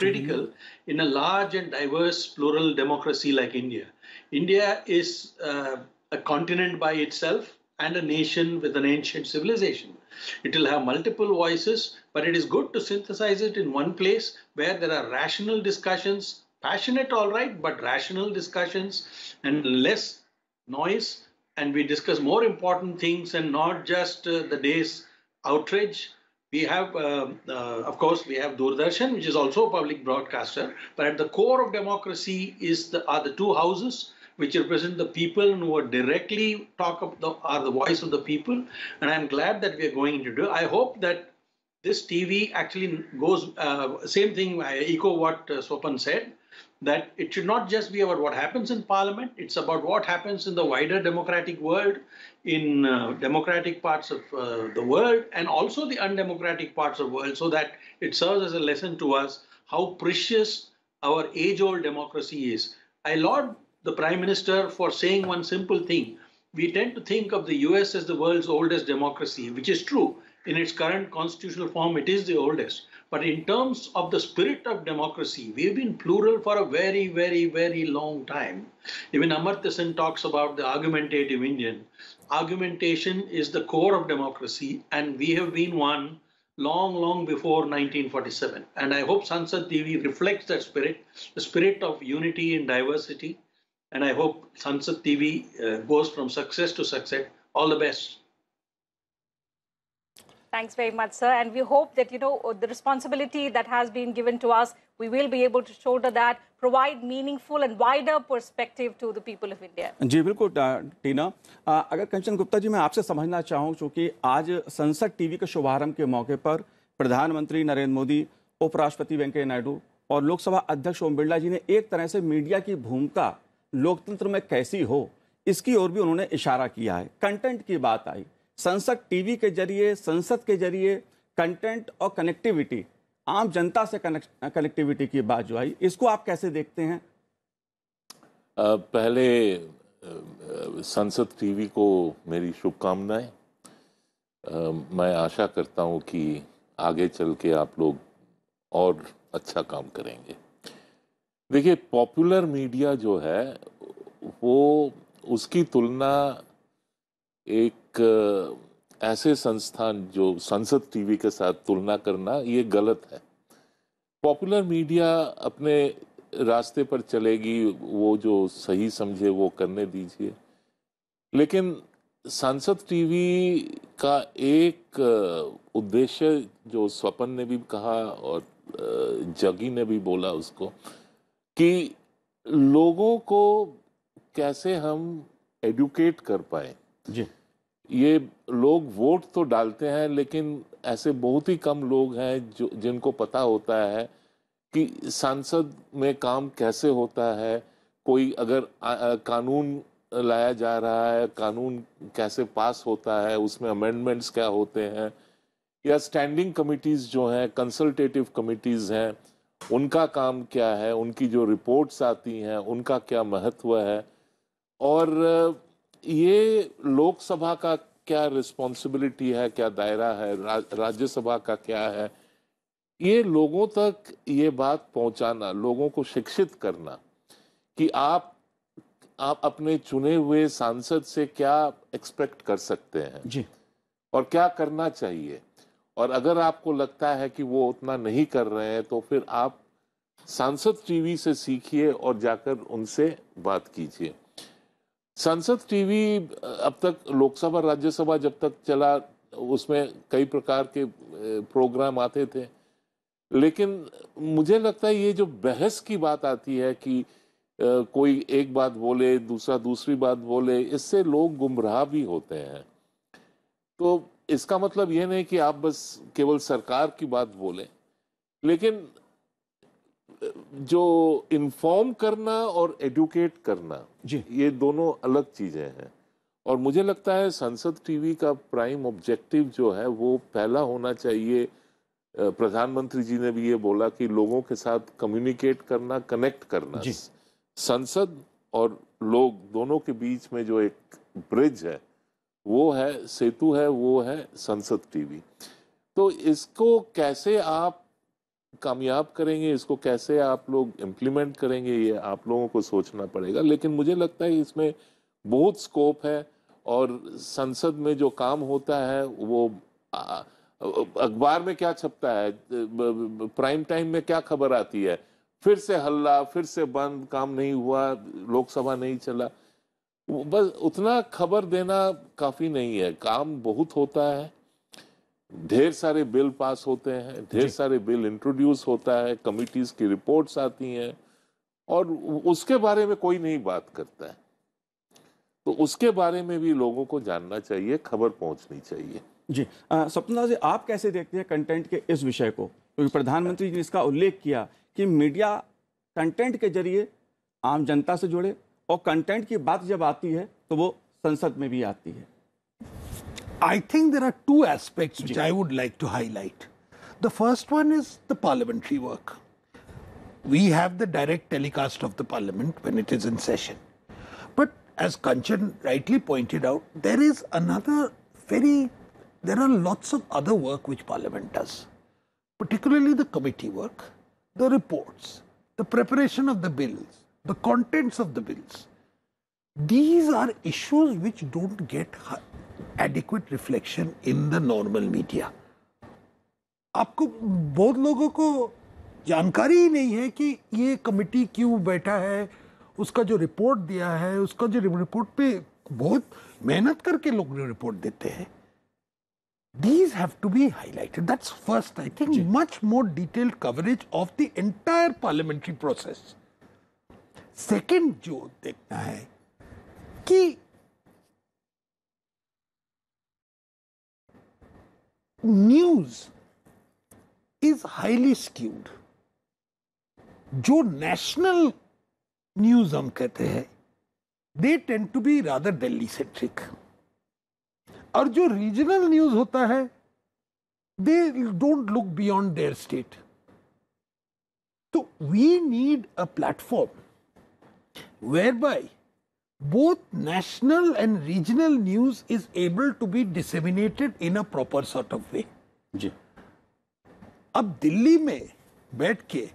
critical mm-hmm. in a large and diverse plural democracy like India. India is uh, a continent by itself and a nation with an ancient civilization. It will have multiple voices, but it is good to synthesize it in one place where there are rational discussions, passionate, all right, but rational discussions and less noise. And we discuss more important things and not just uh, the day's outrage we have, um, uh, of course, we have Doordarshan, which is also a public broadcaster. But at the core of democracy is the are the two houses which represent the people and who are directly talk of the, are the voice of the people. And I'm glad that we are going to do. I hope that this TV actually goes uh, same thing. I uh, echo what uh, Swapan said that it should not just be about what happens in parliament, it's about what happens in the wider democratic world, in uh, democratic parts of uh, the world, and also the undemocratic parts of the world, so that it serves as a lesson to us how precious our age old democracy is. I laud the Prime Minister for saying one simple thing. We tend to think of the US as the world's oldest democracy, which is true. In its current constitutional form, it is the oldest. But in terms of the spirit of democracy, we've been plural for a very, very, very long time. Even Amartya Sen talks about the argumentative Indian. Argumentation is the core of democracy, and we have been one long, long before 1947. And I hope Sansad TV reflects that spirit, the spirit of unity and diversity. And I hope Sansad TV uh, goes from success to success. All the best. Thanks very much, sir. And we hope that, you know, the responsibility that has been given to us, we will be able to shoulder that, provide meaningful and wider perspective to the people of India. जी बिल्कुल टीना अगर कंचन गुप्ता जी मैं आपसे समझना चाहूँ चूँकि आज संसद TV के शुभारंभ के मौके पर प्रधानमंत्री नरेंद्र मोदी उपराष्ट्रपति वेंकैया नायडू और लोकसभा अध्यक्ष ओम बिरला जी ने एक तरह से मीडिया की भूमिका लोकतंत्र में कैसी हो इसकी ओर भी उन्होंने इशारा किया है कंटेंट की बात आई संसद टीवी के जरिए संसद के जरिए कंटेंट और कनेक्टिविटी आम जनता से कनेक्टिविटी की बात जो आई इसको आप कैसे देखते हैं पहले संसद टीवी को मेरी शुभकामनाएं मैं आशा करता हूं कि आगे चल के आप लोग और अच्छा काम करेंगे देखिए पॉपुलर मीडिया जो है वो उसकी तुलना एक ऐसे संस्थान जो संसद टीवी के साथ तुलना करना ये गलत है पॉपुलर मीडिया अपने रास्ते पर चलेगी वो जो सही समझे वो करने दीजिए लेकिन संसद टीवी का एक उद्देश्य जो स्वपन ने भी कहा और जगी ने भी बोला उसको कि लोगों को कैसे हम एडुकेट कर पाए जी ये लोग वोट तो डालते हैं लेकिन ऐसे बहुत ही कम लोग हैं जो जिनको पता होता है कि सांसद में काम कैसे होता है कोई अगर आ, आ, कानून लाया जा रहा है कानून कैसे पास होता है उसमें अमेंडमेंट्स क्या होते हैं या स्टैंडिंग कमिटीज़ जो हैं कंसल्टेटिव कमिटीज़ हैं उनका काम क्या है उनकी जो रिपोर्ट्स आती हैं उनका क्या महत्व है और ये लोकसभा का क्या रिस्पॉन्सिबिलिटी है क्या दायरा है रा, राज्यसभा का क्या है ये लोगों तक ये बात पहुंचाना लोगों को शिक्षित करना कि आप आप अपने चुने हुए सांसद से क्या एक्सपेक्ट कर सकते हैं जी और क्या करना चाहिए और अगर आपको लगता है कि वो उतना नहीं कर रहे हैं तो फिर आप सांसद टीवी से सीखिए और जाकर उनसे बात कीजिए संसद टीवी अब तक लोकसभा राज्यसभा जब तक चला उसमें कई प्रकार के प्रोग्राम आते थे लेकिन मुझे लगता है ये जो बहस की बात आती है कि कोई एक बात बोले दूसरा दूसरी बात बोले इससे लोग गुमराह भी होते हैं तो इसका मतलब ये नहीं कि आप बस केवल सरकार की बात बोलें लेकिन जो इन्फॉर्म करना और एडुकेट करना जी ये दोनों अलग चीज़ें हैं और मुझे लगता है संसद टीवी का प्राइम ऑब्जेक्टिव जो है वो पहला होना चाहिए प्रधानमंत्री जी ने भी ये बोला कि लोगों के साथ कम्युनिकेट करना कनेक्ट करना संसद और लोग दोनों के बीच में जो एक ब्रिज है वो है सेतु है वो है संसद टीवी तो इसको कैसे आप कामयाब करेंगे इसको कैसे आप लोग इम्प्लीमेंट करेंगे ये आप लोगों को सोचना पड़ेगा लेकिन मुझे लगता है इसमें बहुत स्कोप है और संसद में जो काम होता है वो अखबार में क्या छपता है प्राइम टाइम में क्या खबर आती है फिर से हल्ला फिर से बंद काम नहीं हुआ लोकसभा नहीं चला बस उतना खबर देना काफ़ी नहीं है काम बहुत होता है ढेर सारे बिल पास होते हैं ढेर सारे बिल इंट्रोड्यूस होता है कमिटीज की रिपोर्ट्स आती हैं और उसके बारे में कोई नहीं बात करता है तो उसके बारे में भी लोगों को जानना चाहिए खबर पहुंचनी चाहिए जी सपना जी आप कैसे देखते हैं कंटेंट के इस विषय को क्योंकि तो प्रधानमंत्री जी ने इसका उल्लेख किया कि मीडिया कंटेंट के जरिए आम जनता से जुड़े और कंटेंट की बात जब आती है तो वो संसद में भी आती है I think there are two aspects which I would like to highlight. The first one is the parliamentary work. We have the direct telecast of the parliament when it is in session. But as Kanchan rightly pointed out, there is another very, there are lots of other work which parliament does, particularly the committee work, the reports, the preparation of the bills, the contents of the bills. These are issues which don't get adequate reflection in the normal media आपको बहुत लोगों को जानकारी ही नहीं है कि ये committee क्यों बैठा है उसका जो रिपोर्ट दिया है उसका जो रिपोर्ट पे बहुत मेहनत करके लोग रिपोर्ट देते हैं these have to be highlighted that's first I think much more detailed coverage of the entire parliamentary process second जो देखना है कि न्यूज इज हाईली स्क्यूड जो नेशनल न्यूज हम कहते हैं they tend to be rather Delhi centric और जो रीजनल न्यूज होता है they don't look beyond their state तो we need a platform where by both national and regional news is able to be disseminated in a proper sort of way जी अब दिल्ली में बैठ के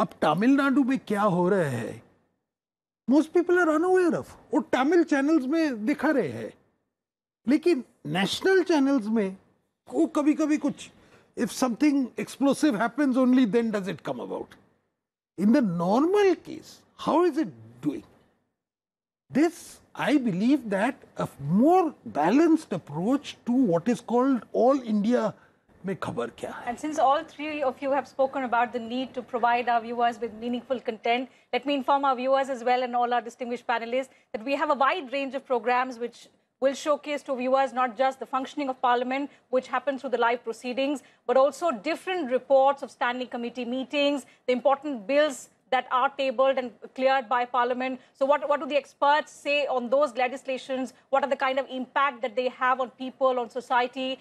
अब तमिलनाडु में क्या हो रहा है most people are unaware of वो तमिल चैनल्स में दिखा रहे हैं लेकिन नेशनल चैनल्स में वो कभी कभी कुछ if something explosive happens only then does it come about in the normal case how is it doing this i believe that a more balanced approach to what is called all india and since all three of you have spoken about the need to provide our viewers with meaningful content, let me inform our viewers as well and all our distinguished panelists that we have a wide range of programs which will showcase to viewers not just the functioning of parliament, which happens through the live proceedings, but also different reports of standing committee meetings, the important bills that are tabled and cleared by Parliament. So what, what do the experts say on those legislations? What are the kind of impact that they have on people, on society?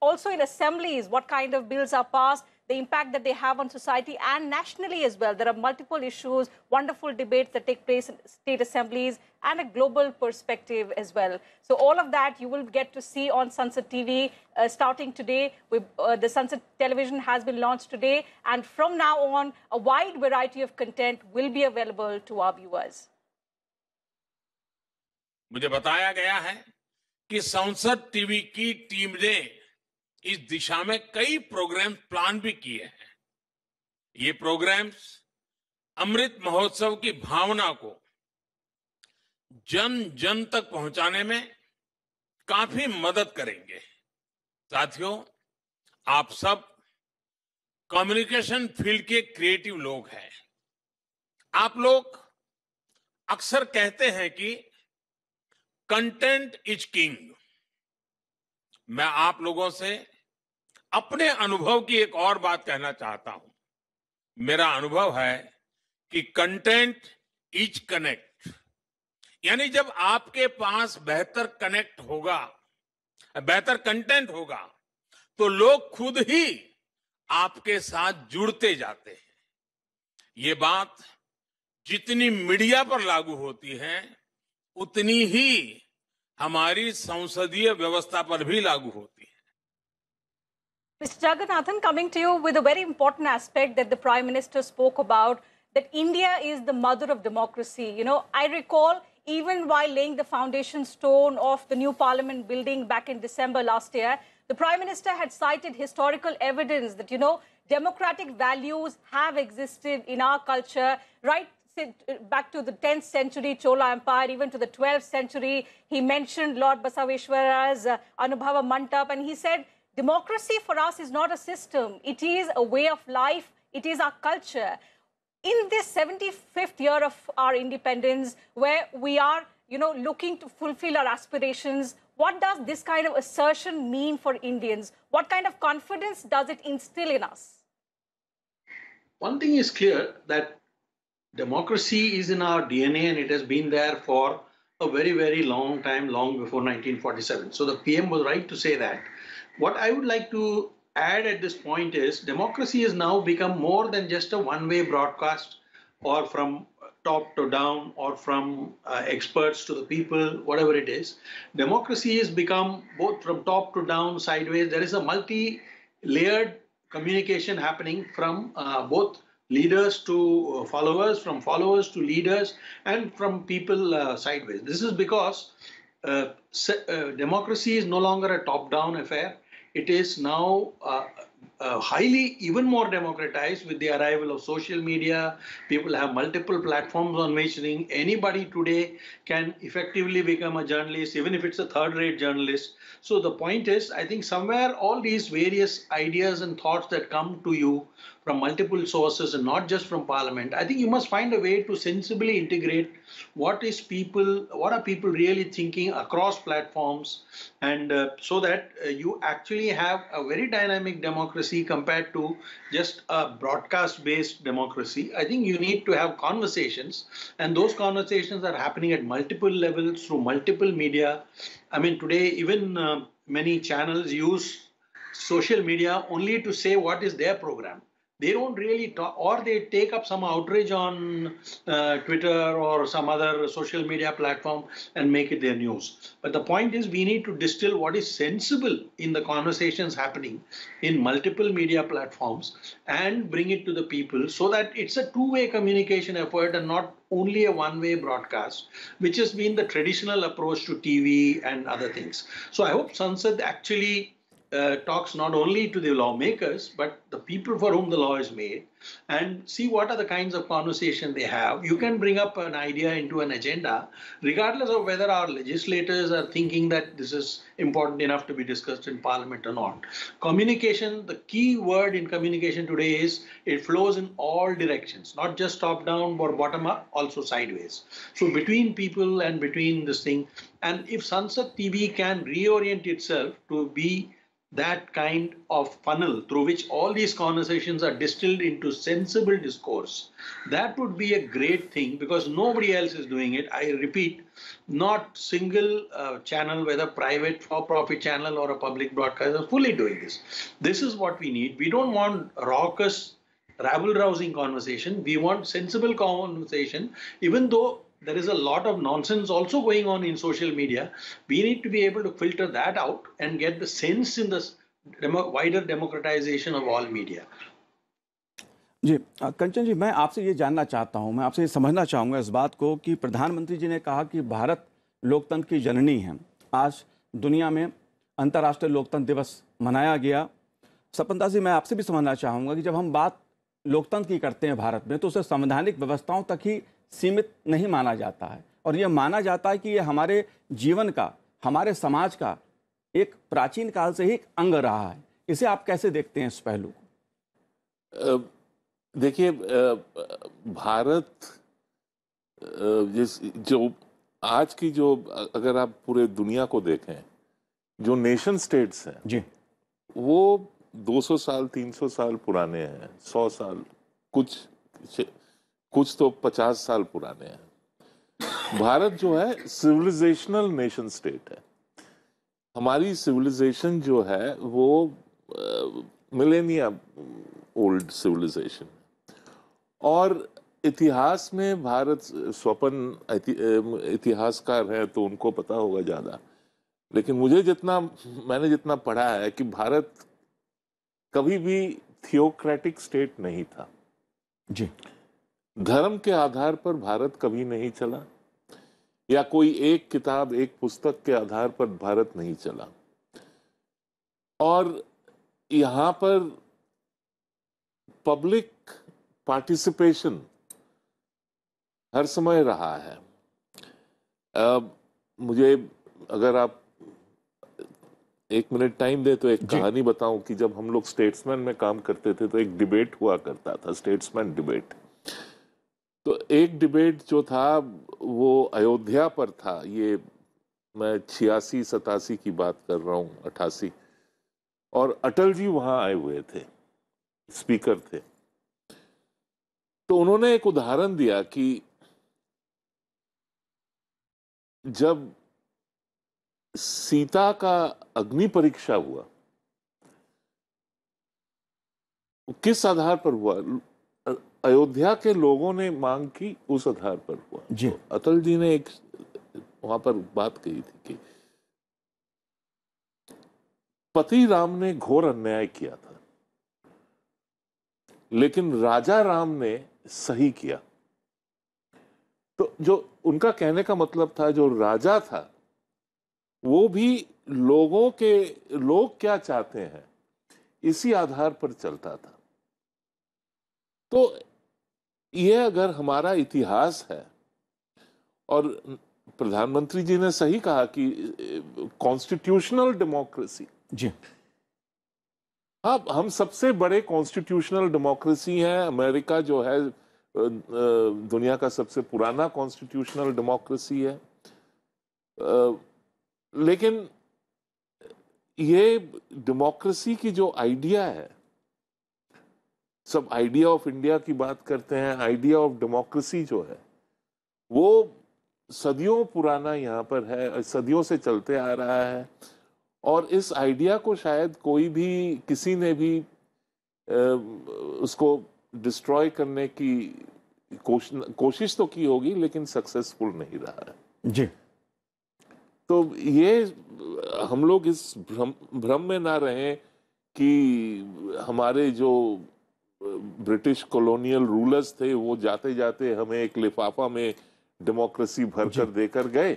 Also in assemblies, what kind of bills are passed? the impact that they have on society and nationally as well. There are multiple issues, wonderful debates that take place in state assemblies and a global perspective as well. So all of that you will get to see on Sunset TV uh, starting today. uh, the Sunset Television has been launched today. And from now on, a wide variety of content will be available to our viewers. मुझे बताया गया है कि संसद TV की team ने इस दिशा में कई प्रोग्राम्स प्लान भी किए हैं ये प्रोग्राम्स अमृत महोत्सव की भावना को जन जन तक पहुंचाने में काफी मदद करेंगे साथियों आप सब कम्युनिकेशन फील्ड के क्रिएटिव लोग हैं आप लोग अक्सर कहते हैं कि कंटेंट इज किंग मैं आप लोगों से अपने अनुभव की एक और बात कहना चाहता हूं मेरा अनुभव है कि कंटेंट इज कनेक्ट यानी जब आपके पास बेहतर कनेक्ट होगा बेहतर कंटेंट होगा तो लोग खुद ही आपके साथ जुड़ते जाते हैं ये बात जितनी मीडिया पर लागू होती है उतनी ही हमारी संसदीय व्यवस्था पर भी लागू होती है Mr. Jagannathan, coming to you with a very important aspect that the Prime Minister spoke about that India is the mother of democracy. You know, I recall even while laying the foundation stone of the new parliament building back in December last year, the Prime Minister had cited historical evidence that, you know, democratic values have existed in our culture right back to the 10th century Chola Empire, even to the 12th century. He mentioned Lord Basaveshwara's uh, Anubhava Mantap, and he said Democracy for us is not a system, it is a way of life, it is our culture. In this 75th year of our independence, where we are you know, looking to fulfill our aspirations, what does this kind of assertion mean for Indians? What kind of confidence does it instill in us? One thing is clear that democracy is in our DNA and it has been there for a very, very long time, long before 1947. So the PM was right to say that. What I would like to add at this point is democracy has now become more than just a one way broadcast or from top to down or from uh, experts to the people, whatever it is. Democracy has become both from top to down, sideways. There is a multi layered communication happening from uh, both leaders to uh, followers, from followers to leaders, and from people uh, sideways. This is because uh, democracy is no longer a top down affair it is now uh, uh, highly even more democratized with the arrival of social media people have multiple platforms on which anybody today can effectively become a journalist even if it's a third rate journalist so the point is i think somewhere all these various ideas and thoughts that come to you from multiple sources and not just from parliament i think you must find a way to sensibly integrate what is people what are people really thinking across platforms and uh, so that uh, you actually have a very dynamic democracy compared to just a broadcast based democracy i think you need to have conversations and those conversations are happening at multiple levels through multiple media i mean today even uh, many channels use social media only to say what is their program they don't really talk or they take up some outrage on uh, twitter or some other social media platform and make it their news but the point is we need to distill what is sensible in the conversations happening in multiple media platforms and bring it to the people so that it's a two way communication effort and not only a one way broadcast, which has been the traditional approach to TV and other things. So I hope Sunset actually uh, talks not only to the lawmakers but the people for whom the law is made and see what are the kinds of conversation they have you can bring up an idea into an agenda regardless of whether our legislators are thinking that this is important enough to be discussed in parliament or not communication the key word in communication today is it flows in all directions not just top down or bottom up also sideways so between people and between this thing and if sunset tv can reorient itself to be that kind of funnel through which all these conversations are distilled into sensible discourse, that would be a great thing because nobody else is doing it. I repeat, not single uh, channel, whether private for-profit channel or a public broadcaster, fully doing this. This is what we need. We don't want raucous rabble rousing conversation. We want sensible conversation, even though there is a lot of nonsense also going on in social media. We need to be able to filter that out and get the sense in this demo, wider democratization of all media. जी कंचन जी मैं आपसे ये जानना चाहता हूँ मैं आपसे ये समझना चाहूँगा इस बात को कि प्रधानमंत्री जी ने कहा कि भारत लोकतंत्र की जननी है आज दुनिया में अंतर्राष्ट्रीय लोकतंत्र दिवस मनाया गया सपनता जी मैं आपसे भी समझना चाहूँगा कि जब हम बात लोकतंत्र की करते हैं भारत में तो उसे संवैधानिक व्यवस्थाओं तक ही सीमित नहीं माना जाता है और यह माना जाता है कि ये हमारे जीवन का हमारे समाज का एक प्राचीन काल से ही अंग रहा है इसे आप कैसे देखते हैं इस पहलू को देखिए भारत जिस जो आज की जो अगर आप पूरे दुनिया को देखें जो नेशन स्टेट्स हैं जी वो 200 साल 300 साल पुराने हैं 100 साल कुछ कुछ तो पचास साल पुराने हैं भारत जो है सिविलाइजेशनल नेशन स्टेट है हमारी सिविलाइजेशन जो है वो मिलेनिया ओल्ड सिविलाइजेशन और इतिहास में भारत स्वपन इतिहासकार है तो उनको पता होगा ज़्यादा लेकिन मुझे जितना मैंने जितना पढ़ा है कि भारत कभी भी थियोक्रेटिक स्टेट नहीं था जी धर्म के आधार पर भारत कभी नहीं चला या कोई एक किताब एक पुस्तक के आधार पर भारत नहीं चला और यहां पर पब्लिक पार्टिसिपेशन हर समय रहा है अब मुझे अगर आप एक मिनट टाइम दे तो एक कहानी बताऊं कि जब हम लोग स्टेट्समैन में काम करते थे तो एक डिबेट हुआ करता था स्टेट्समैन डिबेट तो एक डिबेट जो था वो अयोध्या पर था ये मैं छियासी सतासी की बात कर रहा हूँ अट्ठासी और अटल जी वहाँ आए हुए थे स्पीकर थे तो उन्होंने एक उदाहरण दिया कि जब सीता का अग्नि परीक्षा हुआ किस आधार पर हुआ अयोध्या के लोगों ने मांग की उस आधार पर हुआ जी तो अटल जी ने एक वहां पर बात कही थी कि पति राम ने घोर अन्याय किया था लेकिन राजा राम ने सही किया तो जो उनका कहने का मतलब था जो राजा था वो भी लोगों के लोग क्या चाहते हैं इसी आधार पर चलता था तो ये अगर हमारा इतिहास है और प्रधानमंत्री जी ने सही कहा कि कॉन्स्टिट्यूशनल डेमोक्रेसी जी हाँ हम सबसे बड़े कॉन्स्टिट्यूशनल डेमोक्रेसी हैं अमेरिका जो है दुनिया का सबसे पुराना कॉन्स्टिट्यूशनल डेमोक्रेसी है लेकिन ये डेमोक्रेसी की जो आइडिया है सब आइडिया ऑफ इंडिया की बात करते हैं आइडिया ऑफ डेमोक्रेसी जो है वो सदियों पुराना यहाँ पर है सदियों से चलते आ रहा है और इस आइडिया को शायद कोई भी किसी ने भी उसको डिस्ट्रॉय करने की कोश, कोशिश तो की होगी लेकिन सक्सेसफुल नहीं रहा है जी तो ये हम लोग इस भ्रम भ्रम में ना रहें कि हमारे जो ब्रिटिश कॉलोनियल रूलर्स थे वो जाते जाते हमें एक लिफाफा में डेमोक्रेसी भर कर देकर गए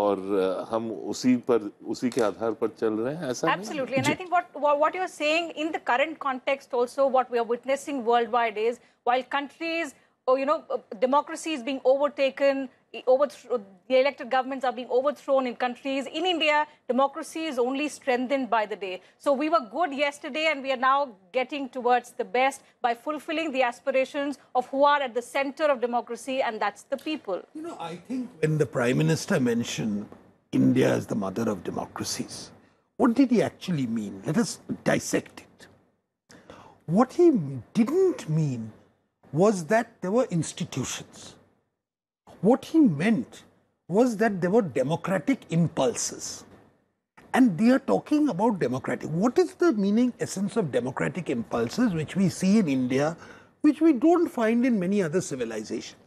और हम उसी पर उसी के आधार पर चल रहे हैं ऐसा absolutely and I think what what you are saying in the current context also what we are witnessing world wide is while countries you know democracy is being overtaken the elected governments are being overthrown in countries. In India, democracy is only strengthened by the day. So we were good yesterday, and we are now getting towards the best by fulfilling the aspirations of who are at the center of democracy, and that's the people. You know, I think when the Prime Minister mentioned India as the mother of democracies, what did he actually mean? Let us dissect it. What he didn't mean was that there were institutions what he meant was that there were democratic impulses. And they are talking about democratic. What is the meaning, essence of democratic impulses, which we see in India, which we don't find in many other civilizations?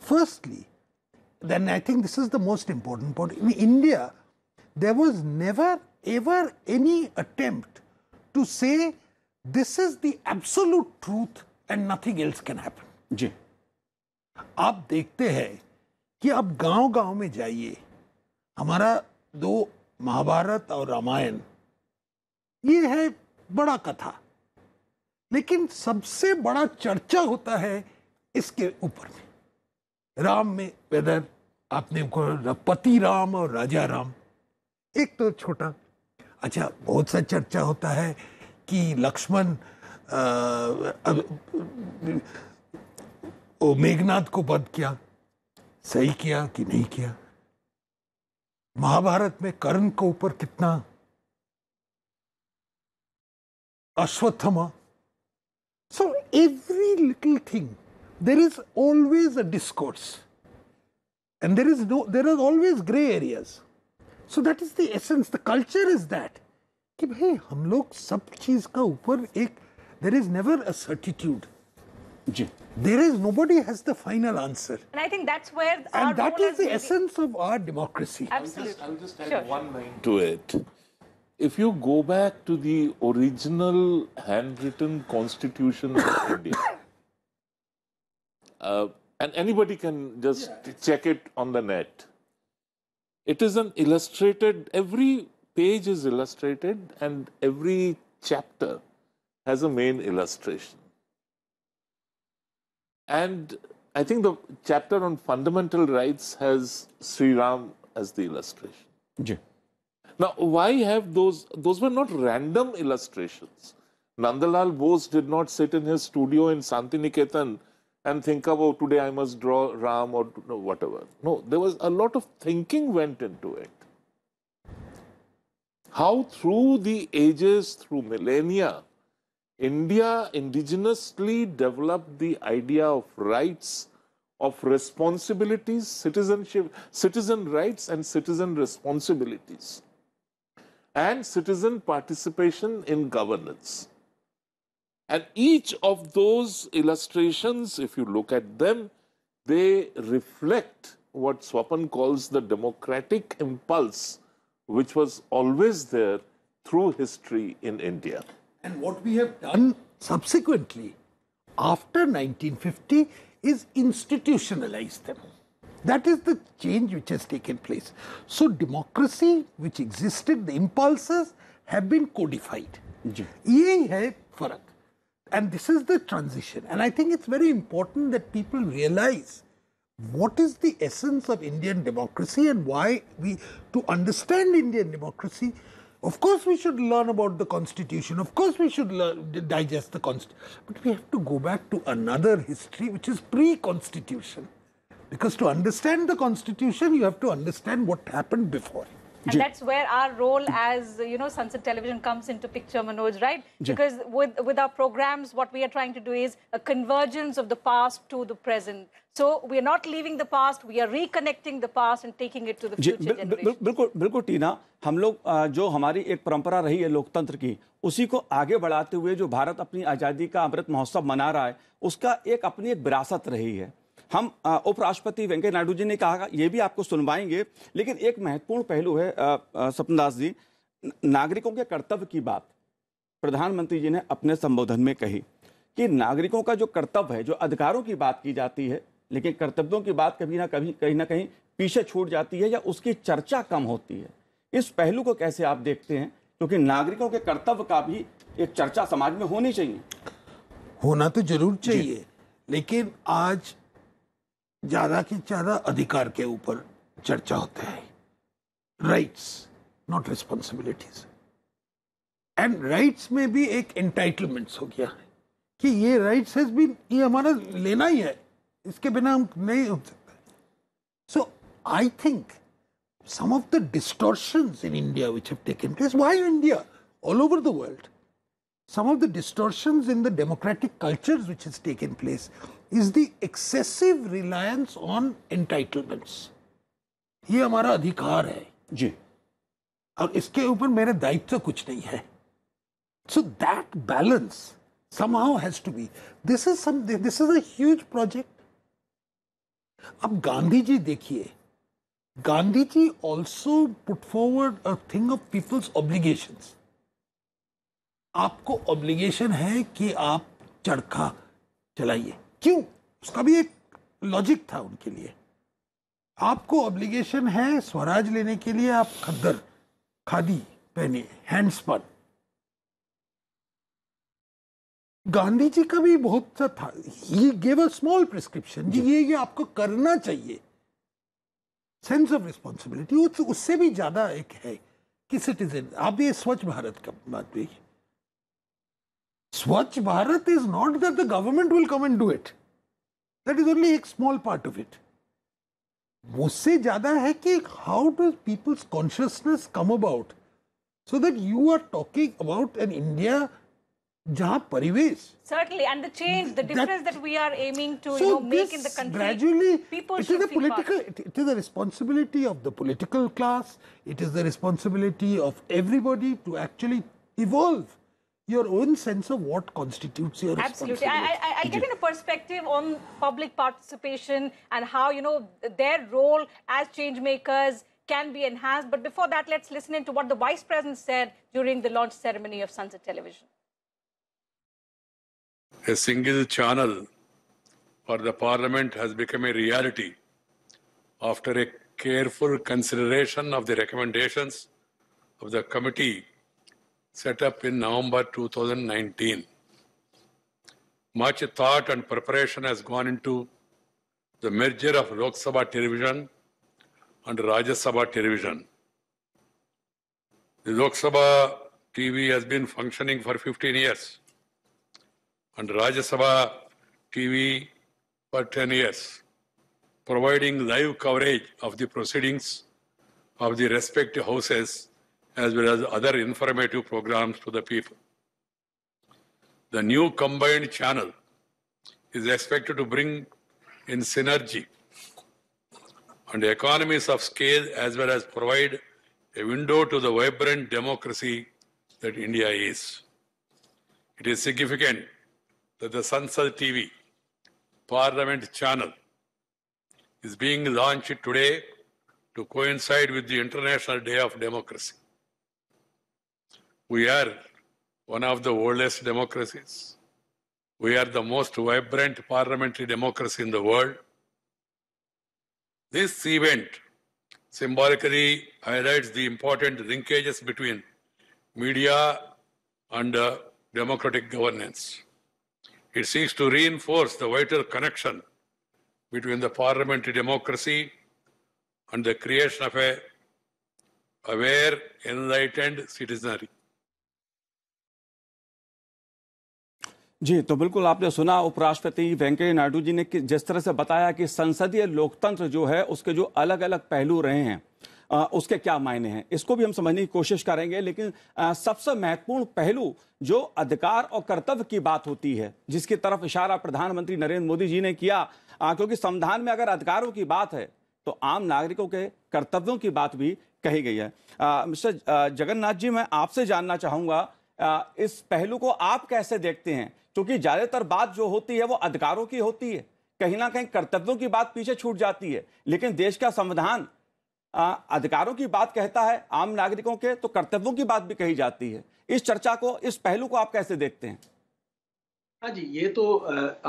Firstly, then I think this is the most important point. In India, there was never ever any attempt to say this is the absolute truth and nothing else can happen. Ji. आप देखते हैं कि आप गांव गांव में जाइए हमारा दो महाभारत और रामायण ये है बड़ा कथा लेकिन सबसे बड़ा चर्चा होता है इसके ऊपर में राम में वेदर आपने पति राम और राजा राम एक तो छोटा अच्छा बहुत सा चर्चा होता है कि लक्ष्मण वो मेघनाथ को बद किया सही किया कि नहीं किया महाभारत में कर्ण के ऊपर कितना Ashwatthama so every little thing there is always a discourse and there is no there is always grey areas so that is the essence the culture is that कि भाई हम लोग सब चीज का ऊपर एक there is never a certitude There is nobody has the final answer. And I think that's where and that is the really... essence of our democracy. Absolutely. I'll just, I'll just add sure. one line to it. If you go back to the original handwritten constitution of India, uh, and anybody can just yeah, check it on the net. It is an illustrated, every page is illustrated, and every chapter has a main illustration. And I think the chapter on fundamental rights has Sri Ram as the illustration. Yeah. Now, why have those? Those were not random illustrations. Nandalal Bose did not sit in his studio in Santiniketan and think about oh, today I must draw Ram or no, whatever. No, there was a lot of thinking went into it. How through the ages, through millennia, India indigenously developed the idea of rights, of responsibilities, citizenship, citizen rights and citizen responsibilities, and citizen participation in governance. And each of those illustrations, if you look at them, they reflect what Swapan calls the democratic impulse, which was always there through history in India. And what we have done subsequently after 1950 is institutionalize them. That is the change which has taken place. So, democracy which existed, the impulses have been codified. यही है फर्क and this is the transition and I think it's very important that people what is the essence of Indian democracy and why we, to understand Indian democracy, of course, we should learn about the Constitution. Of course, we should learn, digest the Constitution. But we have to go back to another history, which is pre Constitution. Because to understand the Constitution, you have to understand what happened before and that's where our role as you know Sunset Television comes into picture, Manoj, right? Because with with our programs, what we are trying to do is a convergence of the past to the present. So we are not leaving the past, we are reconnecting the past and taking it to the future generation. बिल्कुल बिल्कुल Tina. हम लोग जो हमारी एक परंपरा रही है लोकतंत्र की उसी को आगे बढ़ाते हुए जो भारत अपनी आज़ादी का अमृत महोत्सव मना रहा है उसका एक अपनी एक विरासत रही है हम उपराष्ट्रपति वेंकैया नायडू जी ने कहा यह भी आपको सुनवाएंगे लेकिन एक महत्वपूर्ण पहलू है सपनदास जी नागरिकों के कर्तव्य की बात प्रधानमंत्री जी ने अपने संबोधन में कही कि नागरिकों का जो कर्तव्य है जो अधिकारों की बात की जाती है लेकिन कर्तव्यों की बात कभी ना कभी कहीं ना कहीं पीछे छूट जाती है या उसकी चर्चा कम होती है इस पहलू को कैसे आप देखते हैं क्योंकि नागरिकों के कर्तव्य का भी एक चर्चा समाज में होनी चाहिए होना तो जरूर चाहिए लेकिन आज ज्यादा के ज्यादा अधिकार के ऊपर चर्चा होता है rights not responsibilities and rights में भी एक एंटाइटलमेंट्स हो गया है कि ये राइट्स हैज बीन ये हमारा लेना ही है इसके बिना हम नहीं हो सकते so I think some of the distortions in India which have taken place why India all over the world some of the distortions in the democratic culture which has taken place is the excessive reliance on entitlements ये हमारा अधिकार है जी और इसके ऊपर मेरे दायित्व कुछ नहीं है so that balance somehow has to be this is some this is as project अब गांधी जी देखिए Gandhi ji also put forward a thing of people's obligation आपको ऑब्लिगेशन है कि आप चरखा चलाइए क्यों उसका भी एक लॉजिक था उनके लिए आपको ऑब्लिगेशन है स्वराज लेने के लिए आप खद्दर खादी पहने हैंडस्पन गांधी जी का भी बहुत सा था he gave a small prescription जी ये ये आपको करना चाहिए सेंस ऑफ रिस्पॉन्सिबिलिटी उससे भी ज्यादा एक है कि सिटीजन आप ये स्वच्छ भारत का बात भी Swachh Bharat is not that the government will come and do it. That is only a small part of it. मुझसे ज़्यादा है how does people's consciousness come about so that you are talking about an India जहाँ परिवेश certainly and the change the difference that, we are aiming to make in the country gradually people it is the political it is the responsibility of the political class it is the responsibility of everybody to actually evolve your own sense of what constitutes your absolutely I, I, I, get in a perspective on public participation and how you know their role as change makers can be enhanced but before that let's listen into what the vice president said during the launch ceremony of sunset television a single channel for the parliament has become a reality after a careful consideration of the recommendations of the committee set up in November 2019. Much thought and preparation has gone into the merger of Lok Sabha television and Rajya Sabha television. The Lok Sabha TV has been functioning for 15 years and Rajya Sabha TV for 10 years, providing live coverage of the proceedings of the respective houses as well as other informative programs to the people. The new combined channel is expected to bring in synergy and economies of scale as well as provide a window to the vibrant democracy that India is. It is significant that the Sansad TV Parliament channel is being launched today to coincide with the International Day of Democracy. We are one of the oldest democracies. We are the most vibrant parliamentary democracy in the world. This event symbolically highlights the important linkages between media and uh, democratic governance. It seeks to reinforce the vital connection between the parliamentary democracy and the creation of a aware, enlightened citizenry. जी तो बिल्कुल आपने सुना उपराष्ट्रपति वेंकैया नायडू जी ने जिस तरह से बताया कि संसदीय लोकतंत्र जो है उसके जो अलग अलग पहलू रहे हैं आ, उसके क्या मायने हैं इसको भी हम समझने की कोशिश करेंगे लेकिन सबसे महत्वपूर्ण पहलू जो अधिकार और कर्तव्य की बात होती है जिसकी तरफ इशारा प्रधानमंत्री नरेंद्र मोदी जी ने किया आ, क्योंकि संविधान में अगर अधिकारों की बात है तो आम नागरिकों के कर्तव्यों की बात भी कही गई है मिस्टर जगन्नाथ जी मैं आपसे जानना चाहूँगा इस पहलू को आप कैसे देखते हैं क्योंकि ज्यादातर बात जो होती है वो अधिकारों की होती है कहीं ना कहीं कर्तव्यों की बात पीछे छूट जाती है लेकिन देश का संविधान अधिकारों की बात कहता है आम नागरिकों के तो कर्तव्यों की बात भी कही जाती है इस चर्चा को इस पहलू को आप कैसे देखते हैं हाँ जी ये तो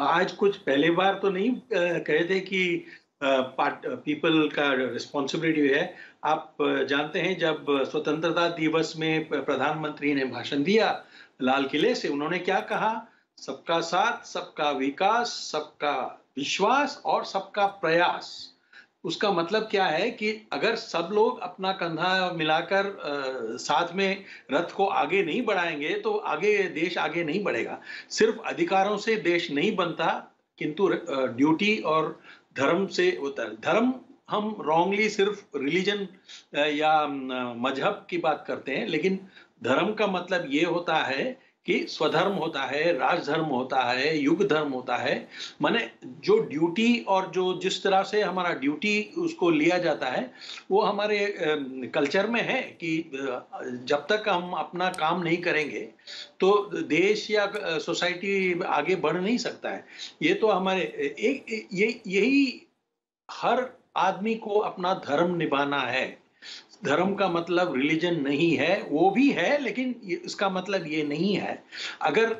आज कुछ पहले बार तो नहीं कहे थे कि पीपल का रिस्पॉन्सिबिलिटी है आप जानते हैं जब स्वतंत्रता दिवस में प्रधानमंत्री ने भाषण दिया लाल किले से उन्होंने क्या कहा सबका साथ सबका विकास सबका विश्वास और सबका प्रयास उसका मतलब क्या है कि अगर सब लोग अपना कंधा मिलाकर साथ में रथ को आगे नहीं बढ़ाएंगे तो आगे देश आगे नहीं बढ़ेगा सिर्फ अधिकारों से देश नहीं बनता किंतु ड्यूटी और धर्म से होता है धर्म हम रॉन्गली सिर्फ रिलीजन या मजहब की बात करते हैं लेकिन धर्म का मतलब ये होता है कि स्वधर्म होता है राजधर्म होता है युग धर्म होता है माने जो ड्यूटी और जो जिस तरह से हमारा ड्यूटी उसको लिया जाता है वो हमारे कल्चर में है कि जब तक हम अपना काम नहीं करेंगे तो देश या सोसाइटी आगे बढ़ नहीं सकता है ये तो हमारे एक ये यही हर आदमी को अपना धर्म निभाना है धर्म का मतलब रिलीजन नहीं है वो भी है लेकिन इसका मतलब ये नहीं है अगर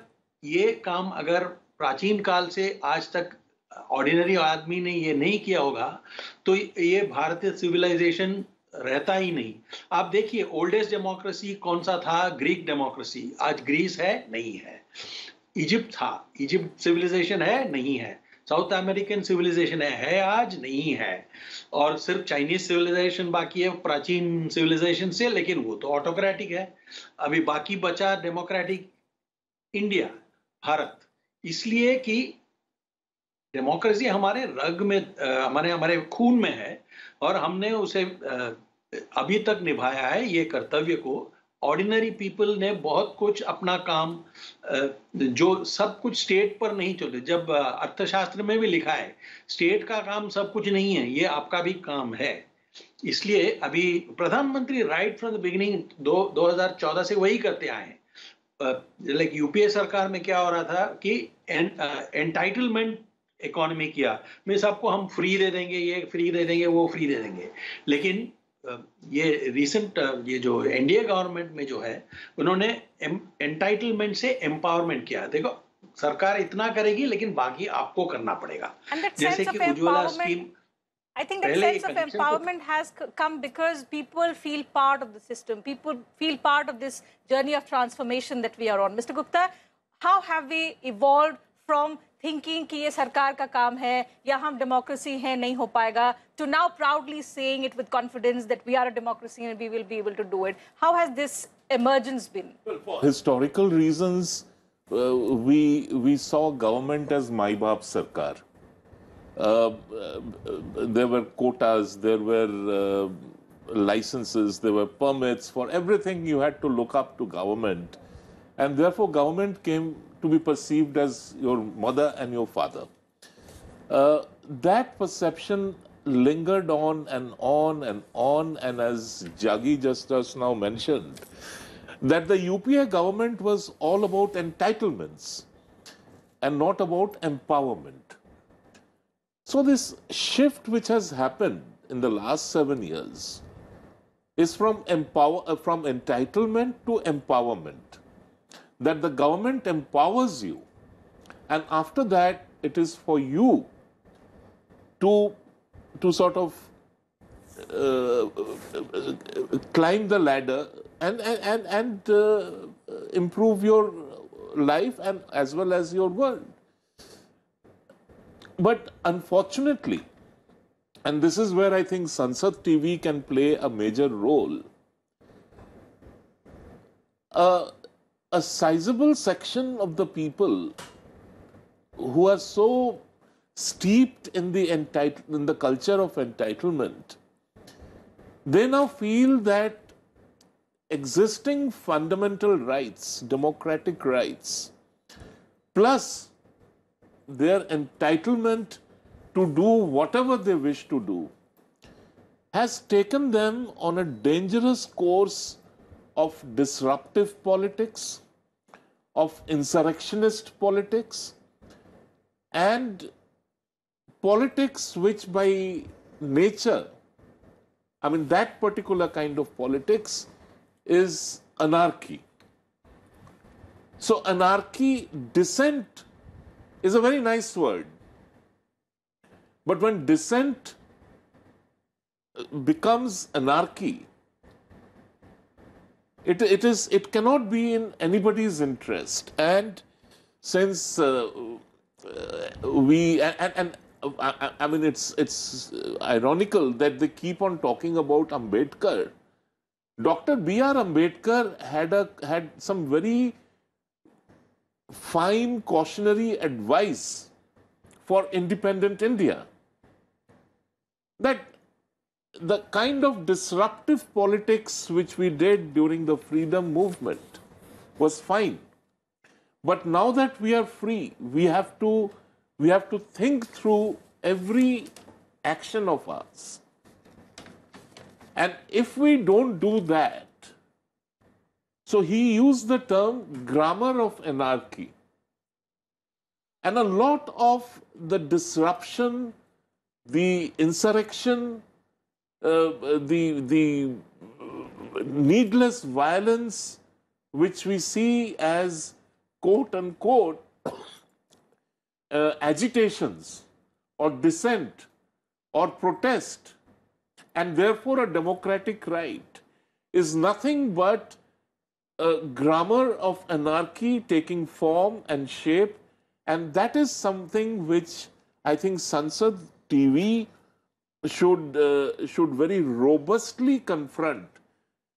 ये काम अगर प्राचीन काल से आज तक ऑर्डिनरी आदमी ने ये नहीं किया होगा तो ये भारतीय सिविलाइजेशन रहता ही नहीं आप देखिए ओल्डेस्ट डेमोक्रेसी कौन सा था ग्रीक डेमोक्रेसी आज ग्रीस है नहीं है इजिप्ट था इजिप्ट सिविलाइजेशन है नहीं है साउथ अमेरिकन सिविलाइजेशन है, है आज नहीं है और सिर्फ चाइनीज सिविलाइजेशन बाकी है प्राचीन सिविलाइजेशन से लेकिन वो तो ऑटोक्रेटिक है अभी बाकी बचा डेमोक्रेटिक इंडिया भारत इसलिए कि डेमोक्रेसी हमारे रग में हमारे हमारे खून में है और हमने उसे अभी तक निभाया है ये कर्तव्य को ऑर्डिनरी पीपल ने बहुत कुछ अपना काम जो सब कुछ स्टेट पर नहीं चलते जब अर्थशास्त्र में भी लिखा है स्टेट का काम सब कुछ नहीं है ये आपका भी काम है इसलिए अभी प्रधानमंत्री राइट फ्रॉम द बिगिनिंग 2014 से वही करते आए हैं लाइक यूपीए सरकार में क्या हो रहा था कि एंटाइटलमेंट इकोनॉमी किया मीन्स आपको हम फ्री दे देंगे ये फ्री दे देंगे वो फ्री दे देंगे लेकिन ये रिसेंट ये जो एनडीए गवर्नमेंट में जो है उन्होंने एंटाइटलमेंट से एम्पावरमेंट किया देखो सरकार इतना करेगी लेकिन बाकी आपको करना पड़ेगा जैसे कि Ujjwala scheme I think that really sense of empowerment has come because people feel part of the system. People feel part of this journey of transformation that we are on. Mr. Gupta, how have we evolved from thinking कि ये सरकार का काम है या हम democracy हैं नहीं हो पाएगा to now proudly saying it with confidence that we are a democracy and we will be able to do it how has this emergence been historical reasons we we saw government as my बाप सरकार there were quotas there were licences there were permits for everything you had to look up to government and therefore government came to be perceived as your mother and your father. Uh, that perception lingered on and on and on, and as Jagi just has now mentioned, that the UPA government was all about entitlements and not about empowerment. So, this shift which has happened in the last seven years is from, empower, uh, from entitlement to empowerment that the government empowers you. And after that, it is for you to, to sort of uh, climb the ladder and, and, and, uh, improve your life and as well as your world. But unfortunately, and this is where I think Sansad TV can play a major role. Uh, a sizable section of the people who are so steeped in the in the culture of entitlement, they now feel that existing fundamental rights, democratic rights, plus their entitlement to do whatever they wish to do, has taken them on a dangerous course of disruptive politics, of insurrectionist politics and politics which by nature, I mean, that particular kind of politics is anarchy. So, anarchy, dissent is a very nice word. But when dissent becomes anarchy, it, it is it cannot be in anybody's interest. And since uh, uh we and, and uh, I, I, mean, it's it's ironical that they keep on talking about Ambedkar. Dr. B. R. Ambedkar had a had some very fine cautionary advice for independent India. That the kind of disruptive politics which we did during the freedom movement was fine. But now that we are free, we have to, we have to think through every action of us. And if we don't do that, so he used the term grammar of anarchy. And a lot of the disruption, the insurrection, uh, the, the needless violence which we see as quote unquote uh, agitations or dissent or protest and therefore a democratic right is nothing but a grammar of anarchy taking form and shape and that is something which I think Sansad TV should, uh, should very robustly confront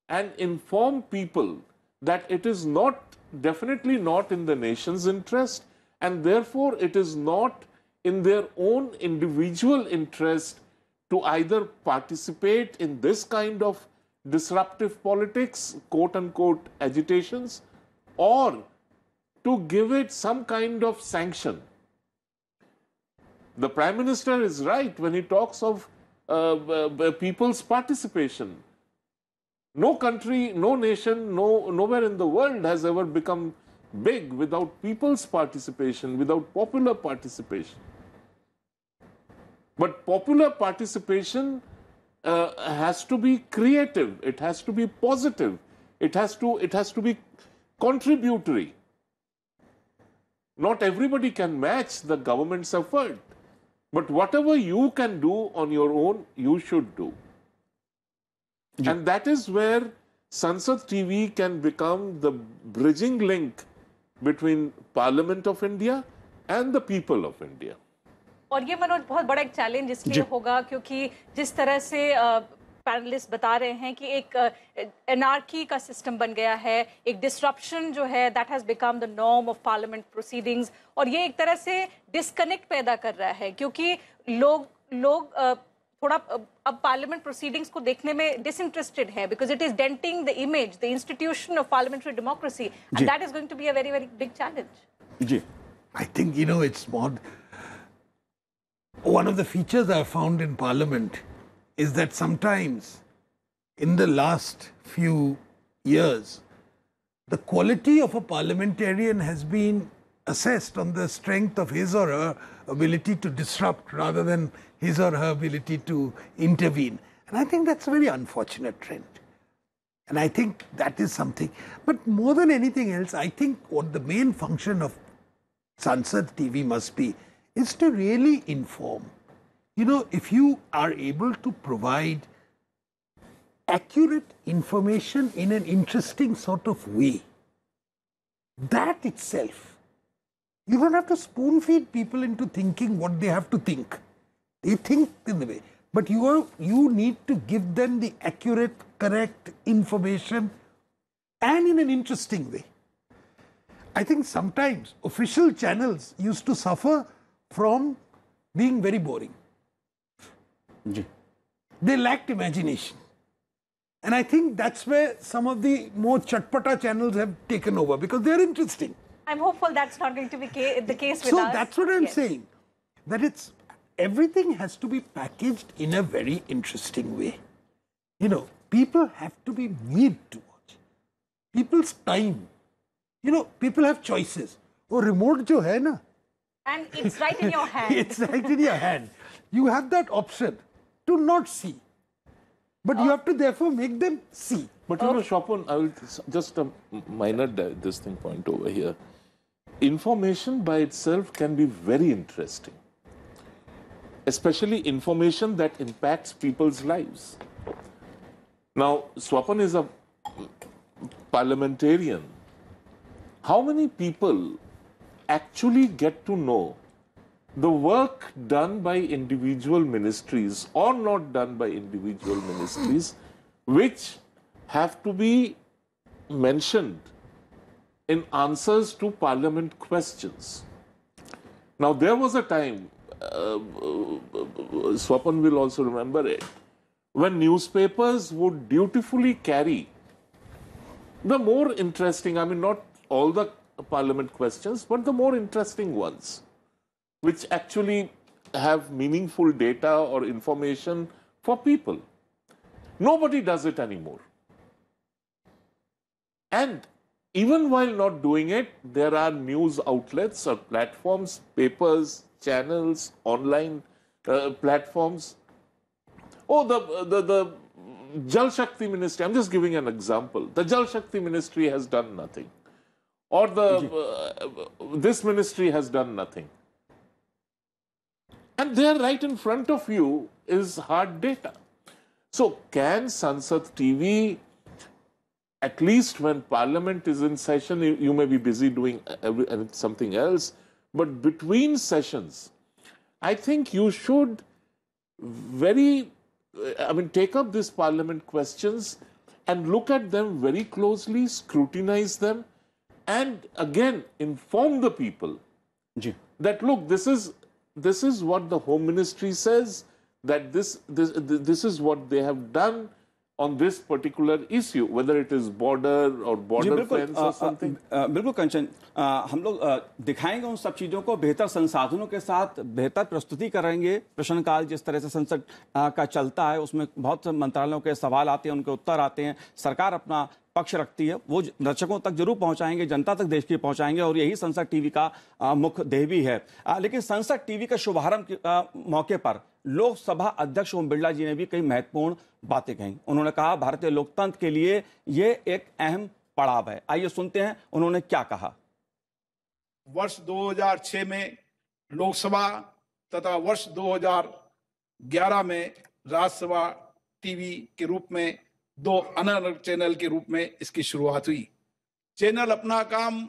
and inform people that it is not, definitely not in the nation's interest, and therefore it is not in their own individual interest to either participate in this kind of disruptive politics, quote unquote agitations, or to give it some kind of sanction. The Prime Minister is right when he talks of uh, uh, uh, people's participation. No country, no nation, no, nowhere in the world has ever become big without people's participation, without popular participation. But popular participation uh, has to be creative, it has to be positive, it has to, it has to be contributory. Not everybody can match the government's effort. But whatever you can do on your own, you should do. Yeah. And that is where Sansad TV can become the bridging link between Parliament of India and the people of India. और ये मनोज बहुत बड़ा एक challenge इसलिए होगा क्योंकि जिस तरह से पैनलिस्ट बता रहे हैं कि एक एनआरकी का सिस्टम बन गया है एक डिस्ट्रप्शन जो है that has become the norm of parliament proceedings और ये एक तरह से डिस्कनेक्ट पैदा कर रहा है क्योंकि लोग लोग थोड़ा अब पार्लियामेंट प्रोसीडिंग्स को देखने में डिसइंटरेस्टेड है because it is denting the image the institution of parliamentary democracy and that is going to be a very very big challenge जी I think you know it's more one of the features I found in Parliament is that sometimes in the last few years, the quality of a parliamentarian has been assessed on the strength of his or her ability to disrupt rather than his or her ability to intervene. And I think that's a very unfortunate trend. And I think that is something. But more than anything else, I think what the main function of Sansad TV must be is to really inform you know, if you are able to provide accurate information in an interesting sort of way, that itself, you don't have to spoon feed people into thinking what they have to think. They think in the way. But you, are, you need to give them the accurate, correct information and in an interesting way. I think sometimes official channels used to suffer from being very boring. They lacked imagination. And I think that's where some of the more chatpata channels have taken over because they're interesting. I'm hopeful that's not going to be ca the case with so us. So that's what I'm yes. saying. That it's everything has to be packaged in a very interesting way. You know, people have to be made to watch. People's time. You know, people have choices. Oh, remote jo hai na. And it's right in your hand. it's right in your hand. You have that option to not see. But uh, you have to therefore make them see. But you okay. know, Chopin, uh, I will just a minor this thing point over here. Information by itself can be very interesting, especially information that impacts people's lives. Now, Swapan is a parliamentarian. How many people actually get to know the work done by individual ministries or not done by individual ministries, which have to be mentioned in answers to parliament questions. Now, there was a time, uh, Swapan will also remember it, when newspapers would dutifully carry the more interesting, I mean, not all the parliament questions, but the more interesting ones which actually have meaningful data or information for people. Nobody does it anymore. And even while not doing it, there are news outlets or platforms, papers, channels, online uh, platforms. Oh, the, the, the Jal Shakti Ministry, I'm just giving an example. The Jal Shakti Ministry has done nothing. Or the uh, this ministry has done nothing. And there, right in front of you, is hard data. So, can Sansad TV, at least when Parliament is in session, you, you may be busy doing every, something else, but between sessions, I think you should very, I mean, take up these Parliament questions and look at them very closely, scrutinize them, and again inform the people that look, this is this is what the Home Ministry says that this, this, this is what they have done on this particular issue, whether it is border or border fence or something? bilkul kanchan hum log dikhayenge un sab cheezon ko behtar sansadhanon ke sath behtar prastuti karenge prashn kal jis tarah se sansad ka chalta hai usme bahut mantralayon ke sawal aate hain unke uttar aate hain sarkar apna पक्ष रखती है वो दर्शकों तक जरूर पहुंचाएंगे जनता तक देश के पहुंचाएंगे और यही संसद टीवी का मुख्य देह भी है लेकिन संसद टीवी का शुभारंभ मौके पर लोकसभा अध्यक्ष ओम बिरला जी ने भी कई महत्वपूर्ण बातें कही उन्होंने कहा भारतीय लोकतंत्र के लिए ये एक अहम पड़ाव है आइए सुनते हैं उन्होंने क्या कहा वर्ष 2006 में लोकसभा तथा वर्ष 2011 में राज्यसभा टीवी के रूप में दो अनर चैनल के रूप में इसकी शुरुआत हुई चैनल अपना काम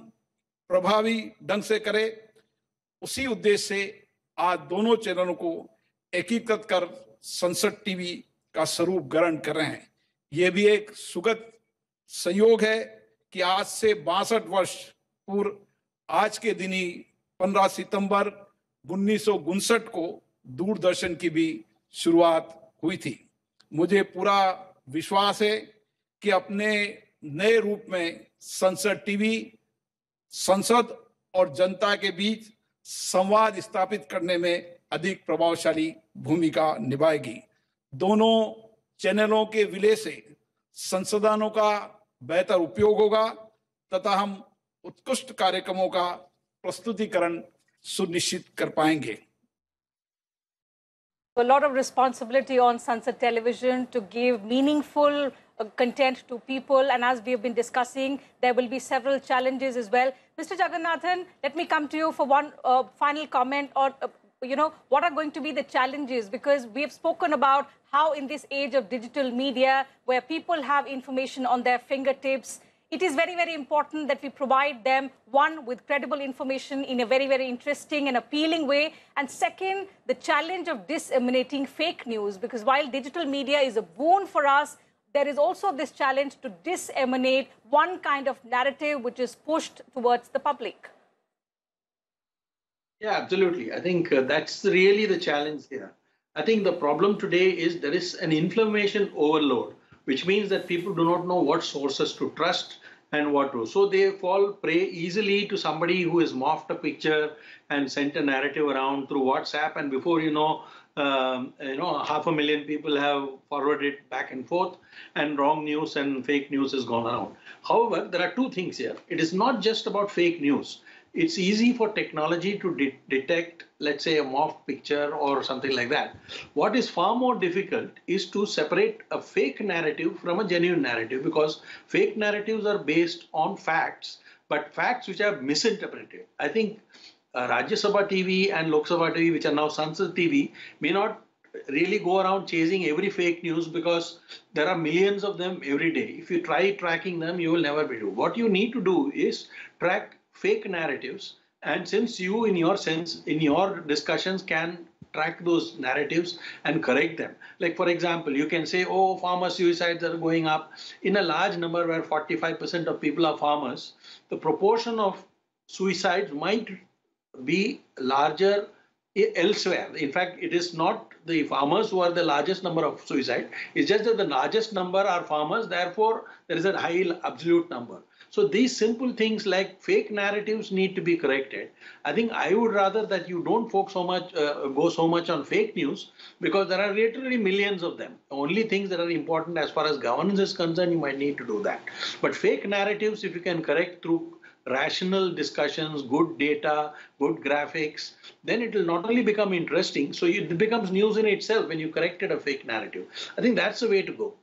प्रभावी ढंग से करे उसी उद्देश्य से आज दोनों चैनलों को एकीकृत कर संसद टीवी का स्वरूप ग्रहण कर रहे हैं ये भी एक सुगत संयोग है कि आज से बासठ वर्ष पूर्व आज के दिन ही पंद्रह सितंबर उन्नीस को दूरदर्शन की भी शुरुआत हुई थी मुझे पूरा विश्वास है कि अपने नए रूप में संसद टीवी संसद और जनता के बीच संवाद स्थापित करने में अधिक प्रभावशाली भूमिका निभाएगी दोनों चैनलों के विलय से संसदानों का बेहतर उपयोग होगा तथा हम उत्कृष्ट कार्यक्रमों का प्रस्तुतिकरण सुनिश्चित कर पाएंगे a lot of responsibility on Sunset Television to give meaningful uh, content to people. And as we have been discussing, there will be several challenges as well. Mr. Jagannathan, let me come to you for one uh, final comment on, uh, you know, what are going to be the challenges? Because we have spoken about how in this age of digital media, where people have information on their fingertips, it is very, very important that we provide them, one, with credible information in a very, very interesting and appealing way. And second, the challenge of disseminating fake news, because while digital media is a boon for us, there is also this challenge to disseminate one kind of narrative which is pushed towards the public. Yeah, absolutely. I think uh, that's really the challenge here. I think the problem today is there is an information overload which means that people do not know what sources to trust and what to. So they fall prey easily to somebody who has morphed a picture and sent a narrative around through WhatsApp, and before you know, um, you know, half a million people have forwarded back and forth, and wrong news and fake news has gone around. However, there are two things here. It is not just about fake news it's easy for technology to de detect, let's say, a morph picture or something like that. What is far more difficult is to separate a fake narrative from a genuine narrative because fake narratives are based on facts, but facts which are misinterpreted. I think uh, Rajya Sabha TV and Lok Sabha TV, which are now Sansad TV, may not really go around chasing every fake news because there are millions of them every day. If you try tracking them, you will never be able. What you need to do is track fake narratives. And since you, in your sense, in your discussions, can track those narratives and correct them. Like, for example, you can say, oh, farmer suicides are going up. In a large number where 45% of people are farmers, the proportion of suicides might be larger elsewhere. In fact, it is not the farmers who are the largest number of suicide. It's just that the largest number are farmers. Therefore, there is a high absolute number. So these simple things like fake narratives need to be corrected. I think I would rather that you don't focus so much, uh, go so much on fake news because there are literally millions of them. Only things that are important as far as governance is concerned, you might need to do that. But fake narratives, if you can correct through rational discussions, good data, good graphics, then it will not only become interesting, so it becomes news in itself when you corrected a fake narrative. I think that's the way to go.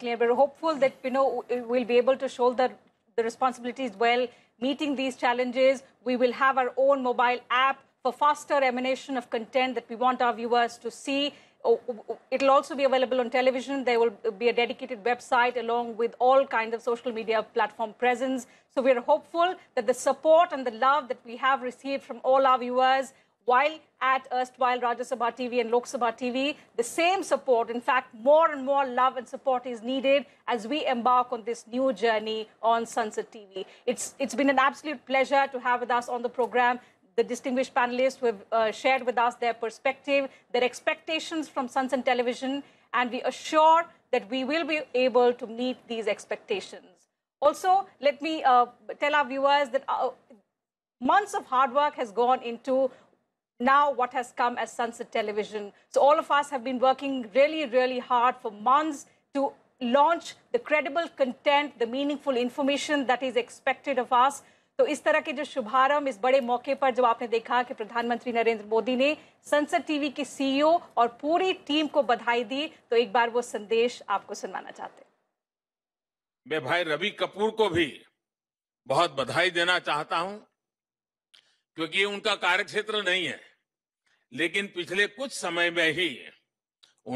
We're hopeful that you know we'll be able to shoulder the responsibilities well, meeting these challenges. We will have our own mobile app for faster emanation of content that we want our viewers to see. Oh, oh, oh, it'll also be available on television. There will be a dedicated website along with all kinds of social media platform presence. So we're hopeful that the support and the love that we have received from all our viewers while at erstwhile Rajya Sabha TV and Lok Sabha TV, the same support, in fact, more and more love and support is needed as we embark on this new journey on Sunset TV. It's, it's been an absolute pleasure to have with us on the program the distinguished panelists who have uh, shared with us their perspective, their expectations from Sunset Television, and we assure that we will be able to meet these expectations. Also, let me uh, tell our viewers that uh, months of hard work has gone into now what has come as Sunset Television. So all of us have been working really, really hard for months to launch the credible content, the meaningful information that is expected of us. तो इस तरह के जो शुभारंभ इस बड़े मौके पर जब आपने देखा कि प्रधानमंत्री नरेंद्र मोदी ने संसद टीवी के सीईओ और पूरी टीम को बधाई दी तो एक बार वो संदेश आपको सुनवाना चाहते मैं भाई रवि कपूर को भी बहुत बधाई देना चाहता हूं क्योंकि ये उनका कार्यक्षेत्र नहीं है लेकिन पिछले कुछ समय में ही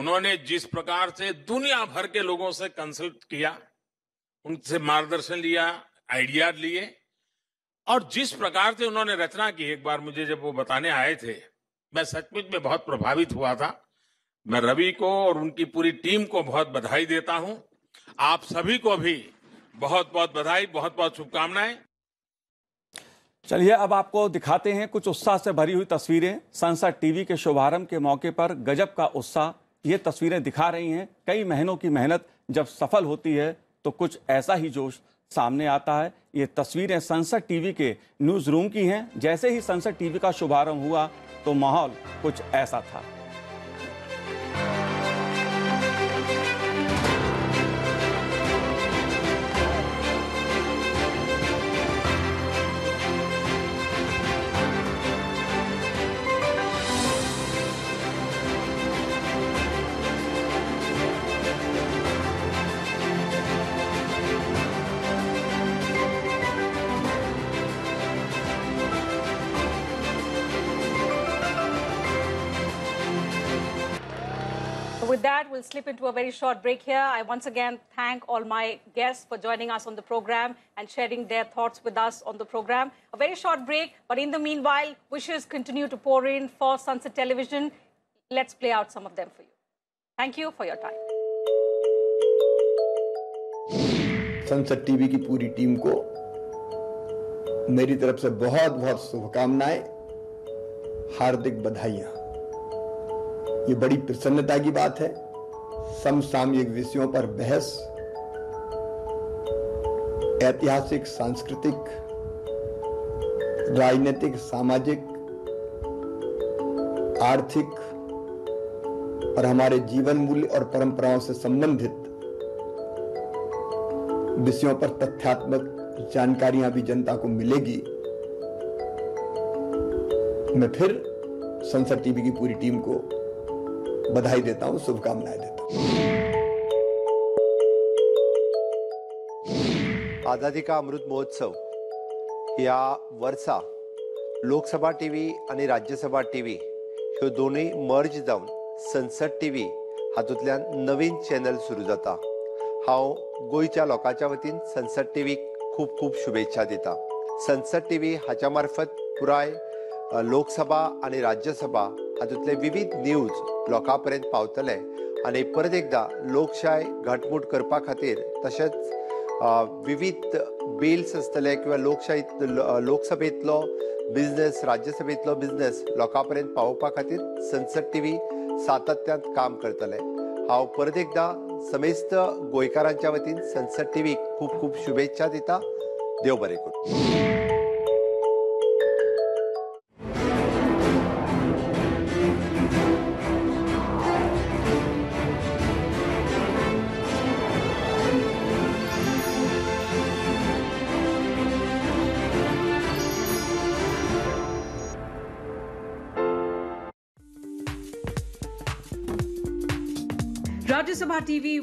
उन्होंने जिस प्रकार से दुनिया भर के लोगों से कंसल्ट किया उनसे मार्गदर्शन लिया आइडिया लिए और जिस प्रकार से उन्होंने रचना की एक बार मुझे जब वो बताने आए थे मैं सचमुच में बहुत प्रभावित हुआ था मैं रवि को और उनकी पूरी टीम को बहुत बधाई देता हूं आप सभी को भी बहुत बहुत बधाई बहुत बहुत शुभकामनाएं चलिए अब आपको दिखाते हैं कुछ उत्साह से भरी हुई तस्वीरें संसद टीवी के शुभारंभ के मौके पर गजब का उत्साह ये तस्वीरें दिखा रही हैं कई महीनों की मेहनत जब सफल होती है तो कुछ ऐसा ही जोश सामने आता है ये तस्वीरें संसद टीवी के न्यूज रूम की हैं जैसे ही संसद टीवी का शुभारंभ हुआ तो माहौल कुछ ऐसा था will slip into a very short break here. I once again thank all my guests for joining us on the program and sharing their thoughts with us on the program. A very short break, but in the meanwhile, wishes continue to pour in for Sunset Television. Let's play out some of them for you. Thank you for your time. Sunset TV की पूरी team को मेरी तरफ से बहुत बहुत शुभकामनाएं हार्दिक बधाइयां ये बड़ी प्रसन्नता की बात है समसामयिक विषयों पर बहस ऐतिहासिक सांस्कृतिक राजनीतिक सामाजिक आर्थिक और हमारे जीवन मूल्य और परंपराओं से संबंधित विषयों पर तथ्यात्मक जानकारियां भी जनता को मिलेगी मैं फिर संसद टीवी की पूरी टीम को बधाई देता हूं शुभकामनाएं देता हूं आझादी का अमृत महोत्सव या वर्षा लोकसभा टी व्ही आणि राज्यसभा टी व्ही ह्यो दोन्ही मर्ज जाऊन संसद टी व्ही हातूंतल्यान नवीन चॅनल सुरू जाता हांव गोंयच्या लोकांच्या वतीन संसद टी व्हीक खूप खूप शुभेच्छा दिता संसद टी व्ही हाच्या मार्फत पुराय लोकसभा आणि राज्यसभा हातूंतले विविध न्यूज लोकां पर्यंत पावतले आणि परत एकदा लोकशाय घटमूट करपा खातीर तशेंच विविध बिल्स आसतले किंवा लोकशाही लोकसभेतलो बिझनेस राज्यसभेतलो बिझनेस लोकां पर्यंत पावोवपा खातीर सनसद टी व्ही सातत्यांत काम करतले हांव परत एकदा समेस्त गोंयकारांच्या वतीन संसद टी व्हीक खूब खूब शुभेच्छा दिता देव बरें करूं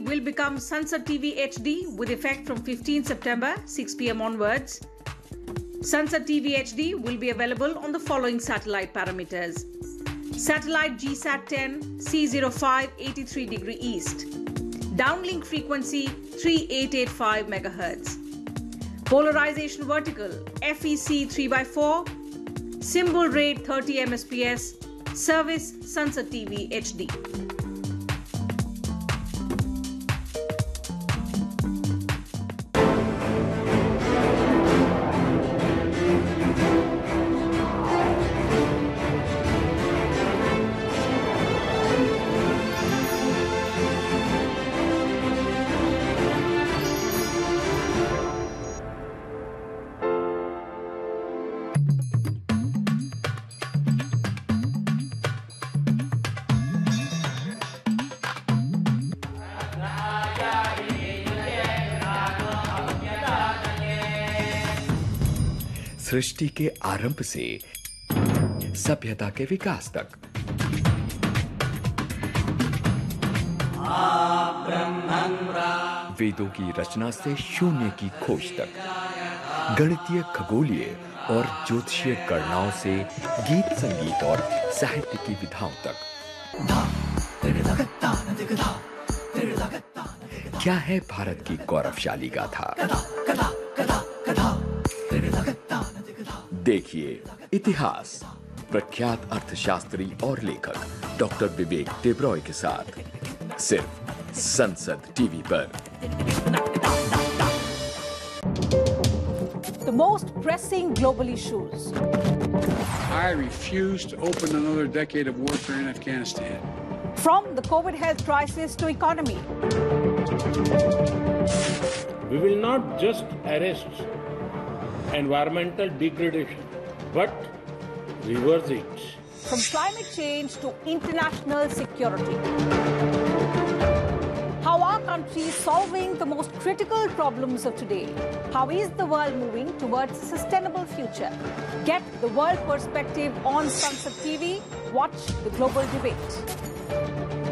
will become Sunset TV HD with effect from 15 September 6 pm onwards. Sunset TV HD will be available on the following satellite parameters. Satellite GSAT 10 C05 83 degree east. Downlink frequency 3885 MHz. Polarization vertical FEC 3x4. Symbol rate 30 MSPS. Service Sunset TV HD. सृष्टि के आरंभ से सभ्यता के विकास तक वेदों की रचना से शून्य की खोज तक गणितीय खगोलीय और ज्योतिषीय गणनाओं से गीत संगीत और साहित्य की विधाओं तक क्या है भारत की गौरवशाली गाथा देखिए इतिहास प्रख्यात अर्थशास्त्री और लेखक डॉक्टर विवेक टेब्रॉय के साथ सिर्फ संसद टीवी पर the most pressing global issues. I refuse to open another decade of warfare in Afghanistan. From the COVID health crisis to economy. We will not just arrest environmental degradation, but reverse it. From climate change to international security. How are countries solving the most critical problems of today? How is the world moving towards a sustainable future? Get the world perspective on Sunset TV. Watch the global debate.